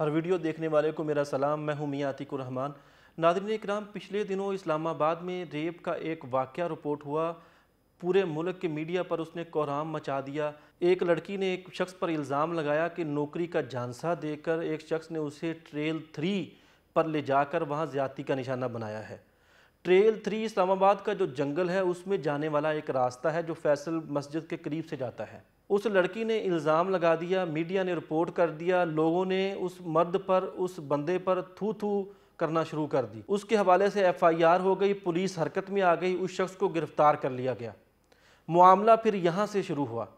हर video देखने वाले को मेरा सलाम मैं हूं मियाँ रहमान नादरीन इकराम पिछले दिनों इस्लामाबाद में रेप का एक वाक़ रिपोर्ट हुआ पूरे मुल्क के मीडिया पर उसने कोहराम मचा दिया एक लड़की ने एक शख्स पर इल्ज़ाम लगाया कि नौकरी का झांसा देकर एक शख्स ने उसे ट्रेल थ्री पर ले जाकर वहाँ ज़्यादती का निशाना बनाया है ट्रेल थ्री इस्लामाबाद का जो जंगल है उसमें जाने वाला एक रास्ता है जो फैसल मस्जिद के करीब से जाता है उस लड़की ने इल्ज़ाम लगा दिया मीडिया ने रिपोर्ट कर दिया लोगों ने उस मर्द पर उस बंदे पर थू थू करना शुरू कर दी उसके हवाले से एफआईआर हो गई पुलिस हरकत में आ गई उस शख्स को गिरफ़्तार कर लिया गया मामला फिर यहाँ से शुरू हुआ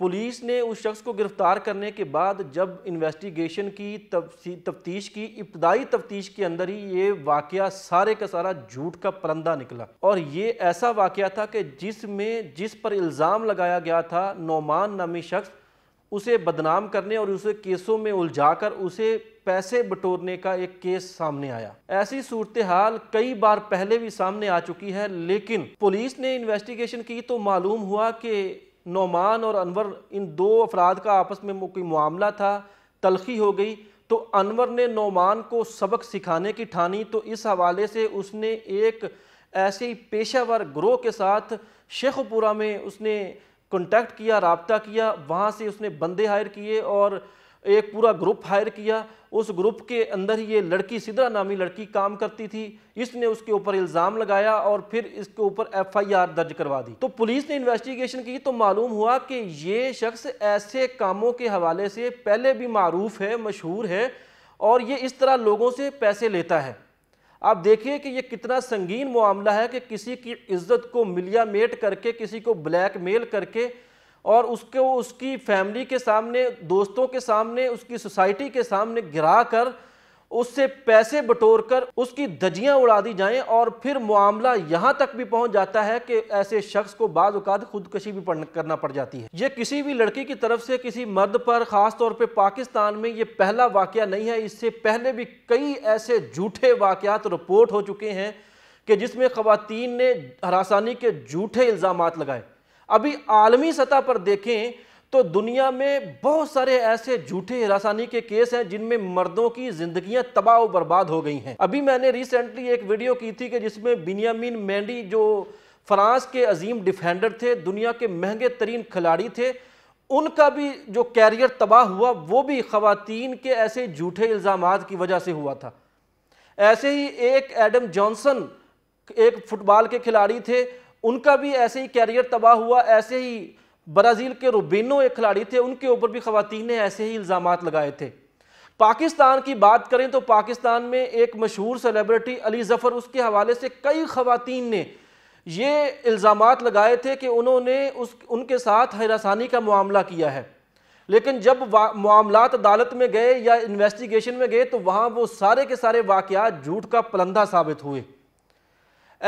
पुलिस ने उस शख्स को गिरफ्तार करने के बाद जब इन्वेस्टिगेशन की तफ्तीश की इब्तदाई तफ्तीश के अंदर ही ये वाक़ सारे का सारा झूठ का परंदा निकला और ये ऐसा वाक़ था कि जिसमें जिस पर इल्ज़ाम लगाया गया था नौमान नामी शख्स उसे बदनाम करने और उसे केसों में उलझाकर उसे पैसे बटोरने का एक केस सामने आया ऐसी सूरत हाल कई बार पहले भी सामने आ चुकी है लेकिन पुलिस ने इन्वेस्टिगेशन की तो मालूम हुआ कि नौमान और अनवर इन दो अफराद का आपस में कोई मामला था तलखी हो गई तो अनवर ने नौमान को सबक सिखाने की ठानी तो इस हवाले से उसने एक ऐसे ही पेशावर ग्रोह के साथ शेखपुरा में उसने कॉन्टैक्ट किया रबता किया वहाँ से उसने बंदे हायर किए और एक पूरा ग्रुप हायर किया उस ग्रुप के अंदर ही ये लड़की सिद्रा नामी लड़की काम करती थी इसने उसके ऊपर इल्ज़ाम लगाया और फिर इसके ऊपर एफआईआर दर्ज करवा दी तो पुलिस ने इन्वेस्टिगेशन की तो मालूम हुआ कि ये शख्स ऐसे कामों के हवाले से पहले भी मरूफ है मशहूर है और ये इस तरह लोगों से पैसे लेता है आप देखिए कि ये कितना संगीन मामला है कि किसी की इज्जत को मिलिया मेट करके किसी को ब्लैक मेल करके और उसको उसकी फैमिली के सामने दोस्तों के सामने उसकी सोसाइटी के सामने गिरा कर उससे पैसे बटोर कर उसकी धजियाँ उड़ा दी जाएं और फिर मामला यहाँ तक भी पहुँच जाता है कि ऐसे शख्स को बाद अवत खुदकशी भी करना पड़ जाती है ये किसी भी लड़की की तरफ से किसी मर्द पर ख़ास तौर पर पाकिस्तान में ये पहला वाक़ नहीं है इससे पहले भी कई ऐसे झूठे वाक़ात रिपोर्ट हो चुके हैं कि जिसमें ख़वातीन ने हरासानी के झूठे इल्ज़ाम लगाए अभी आलमी सतह पर देखें तो दुनिया में बहुत सारे ऐसे झूठे हरासानी के केस हैं जिनमें मर्दों की जिंदगियां तबाह और बर्बाद हो गई हैं अभी मैंने रिसेंटली एक वीडियो की थी कि जिसमें बिनियामिन मैंडी जो फ्रांस के अजीम डिफेंडर थे दुनिया के महंगे तरीन खिलाड़ी थे उनका भी जो कैरियर तबाह हुआ वो भी ख़वातीन के ऐसे झूठे इल्ज़ाम की वजह से हुआ था ऐसे ही एक एडम जॉनसन एक फुटबॉल के खिलाड़ी थे उनका भी ऐसे ही कैरियर तबाह हुआ ऐसे ही ब्राज़ील के रुबीनो एक खिलाड़ी थे उनके ऊपर भी खवतिन ने ऐसे ही इल्ज़ाम लगाए थे पाकिस्तान की बात करें तो पाकिस्तान में एक मशहूर सेलिब्रिटी अली ज़फ़र उसके हवाले से कई खवतिन ने ये इल्ज़ाम लगाए थे कि उन्होंने उस उनके साथ हरासानी का मामला किया है लेकिन जब मामला अदालत में गए या इन्वेस्टिगेशन में गए तो वहाँ वो सारे के सारे वाक़ झूठ का पलंदा साबित हुए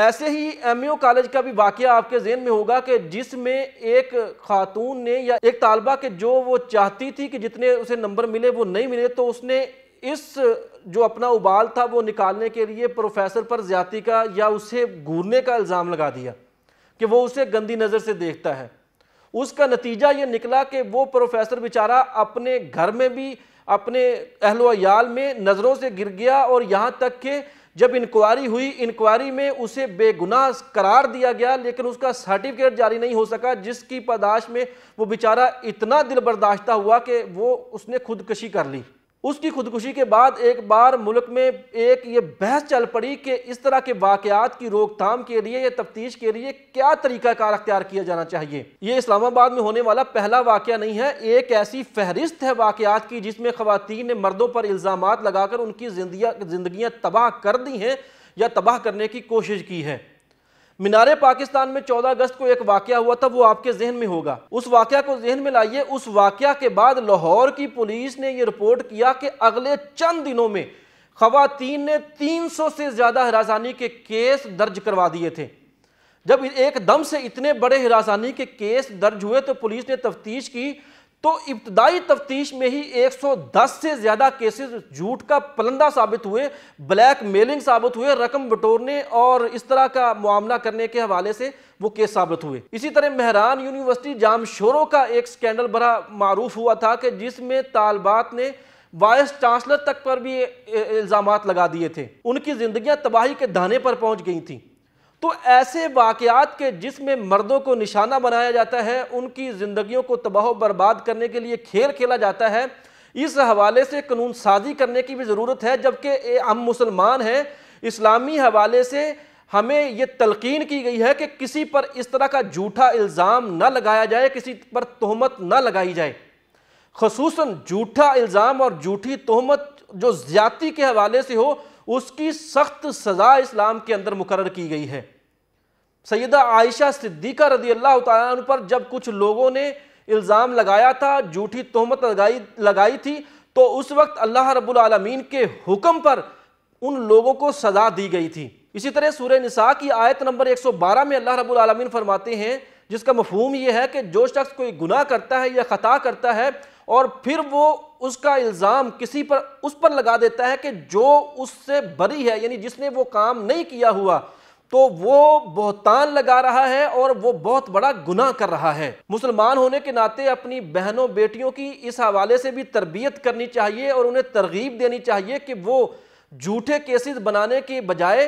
ऐसे ही एम कॉलेज का भी वाक़ आपके जेन में होगा कि जिसमें एक खातून ने या एक तालबा के जो वो चाहती थी कि जितने उसे नंबर मिले वो नहीं मिले तो उसने इस जो अपना उबाल था वो निकालने के लिए प्रोफेसर पर ज्यादा का या उसे घूरने का इल्ज़ाम लगा दिया कि वो उसे गंदी नज़र से देखता है उसका नतीजा ये निकला कि वो प्रोफेसर बेचारा अपने घर में भी अपने अहलोयाल में नज़रों से गिर गया और यहाँ तक कि जब इंक्वायरी हुई इंक्वायरी में उसे बेगुनाह करार दिया गया लेकिन उसका सर्टिफिकेट जारी नहीं हो सका जिसकी पदाश में वो बेचारा इतना दिल बर्दाश्त हुआ कि वो उसने खुदकशी कर ली उसकी खुदकुशी के बाद एक बार मुल्क में एक ये बहस चल पड़ी कि इस तरह के वाक़ात की रोकथाम के लिए या तफ्तीश के लिए क्या तरीक़ाकार अख्तियार किया जाना चाहिए ये इस्लामाबाद में होने वाला पहला वाक़ नहीं है एक ऐसी फहरिस्त है वाकयात की जिसमें खुतिन ने मर्दों पर इल्ज़ाम लगाकर उनकी जिंदगी तबाह कर दी हैं या तबाह करने की कोशिश की है मीनारे पाकिस्तान में 14 अगस्त को एक वाकया हुआ था वो आपके जहन में होगा उस वाकया को जहन में लाइए उस वाकया के बाद लाहौर की पुलिस ने यह रिपोर्ट किया कि अगले चंद दिनों में खातन ने 300 से ज़्यादा हिरासानी के केस दर्ज करवा दिए थे जब एकदम से इतने बड़े हिरासानी के केस दर्ज हुए तो पुलिस ने तफ्तीश की तो इब्तदाई तफ्तीश में ही 110 से ज़्यादा केसेस झूठ का पलंदा साबित हुए ब्लैक मेलिंग साबित हुए रकम बटोरने और इस तरह का मामला करने के हवाले से वो केस साबित हुए इसी तरह मेहरान यूनिवर्सिटी जाम शोरों का एक स्कैंडल भरा मारूफ हुआ था कि जिसमें तालबात ने वाइस चांसलर तक पर भी इल्ज़ाम लगा दिए थे उनकी ज़िंदगियाँ तबाही के धाने पर पहुँच गई थी तो ऐसे वाक़ात के जिसमें मर्दों को निशाना बनाया जाता है उनकी ज़िंदगियों को तबाह बर्बाद करने के लिए खेल खेला जाता है इस हवाले से कानून साजी करने की भी ज़रूरत है जबकि हम मुसलमान हैं इस्लामी हवाले से हमें ये तलकीन की गई है कि किसी पर इस तरह का झूठा इल्ज़ाम न लगाया जाए किसी पर तहमत न लगाई जाए खसूस झूठा इल्ज़ाम और झूठी तहमत जो ज्यादा के हवाले से हो उसकी सख्त सज़ा इस्लाम के अंदर मुकर की गई है सैदा आयशा सिद्दीका रदी अल्लाह तन पर जब कुछ लोगों ने इल्ज़ाम लगाया था झूठी तहमत लगाई लगाई थी तो उस वक्त अल्लाह रबालमीन के हुक्म पर उन लोगों को सज़ा दी गई थी इसी तरह सूर्य निसा की आयत नंबर 112 में अल्लाह रबालमीन फरमाते हैं जिसका मफहूम यह है कि जो शख्स कोई गुनाह करता है या ख़ता करता है और फिर वो उसका इल्ज़ाम किसी पर उस पर लगा देता है कि जो उससे बरी है यानी जिसने वो काम नहीं किया हुआ तो वो बोहतान लगा रहा है और वो बहुत बड़ा गुनाह कर रहा है मुसलमान होने के नाते अपनी बहनों बेटियों की इस हवाले से भी तरबियत करनी चाहिए और उन्हें तरगीब देनी चाहिए कि वो झूठे केसेस बनाने के बजाय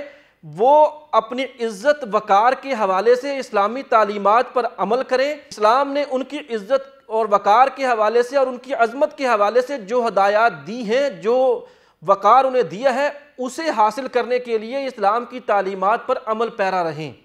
वो अपनी इज्जत वकार के हवाले से इस्लामी तालीमत पर अमल करें इस्लाम ने उनकी इज्जत और वकार के हवाले से और उनकी अजमत के हवाले से जो हदायत दी हैं जो वक़ार उन्हें दिया है उसे हासिल करने के लिए इस्लाम की तालीमत पर अमल पैरा रहें